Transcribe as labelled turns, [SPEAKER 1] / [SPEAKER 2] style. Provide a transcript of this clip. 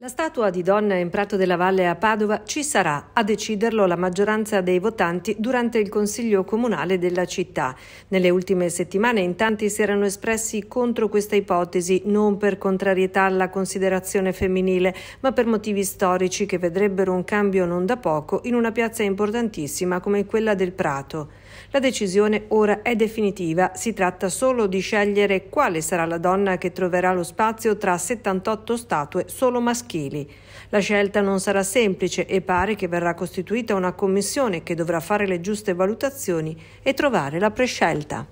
[SPEAKER 1] La statua di donna in Prato della Valle a Padova ci sarà, a deciderlo la maggioranza dei votanti durante il Consiglio Comunale della città. Nelle ultime settimane in tanti si erano espressi contro questa ipotesi, non per contrarietà alla considerazione femminile, ma per motivi storici che vedrebbero un cambio non da poco in una piazza importantissima come quella del Prato. La decisione ora è definitiva, si tratta solo di scegliere quale sarà la donna che troverà lo spazio tra 78 statue solo maschili maschili. La scelta non sarà semplice e pare che verrà costituita una commissione che dovrà fare le giuste valutazioni e trovare la prescelta.